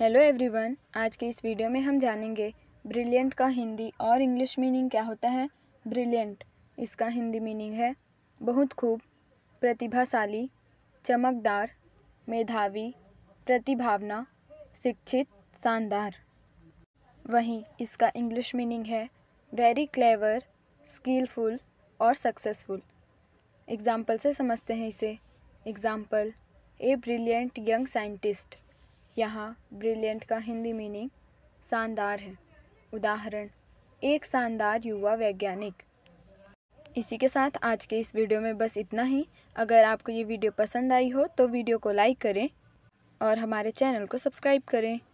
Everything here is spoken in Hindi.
हेलो एवरीवन आज के इस वीडियो में हम जानेंगे ब्रिलियंट का हिंदी और इंग्लिश मीनिंग क्या होता है ब्रिलियंट इसका हिंदी मीनिंग है बहुत खूब प्रतिभाशाली चमकदार मेधावी प्रतिभावना शिक्षित शानदार वहीं इसका इंग्लिश मीनिंग है वेरी क्लेवर स्किलफुल और सक्सेसफुल एग्ज़ाम्पल से समझते हैं इसे example a brilliant young scientist यहाँ ब्रिलियंट का हिंदी मीनिंग शानदार है उदाहरण एक शानदार युवा वैज्ञानिक इसी के साथ आज के इस वीडियो में बस इतना ही अगर आपको ये वीडियो पसंद आई हो तो वीडियो को लाइक करें और हमारे चैनल को सब्सक्राइब करें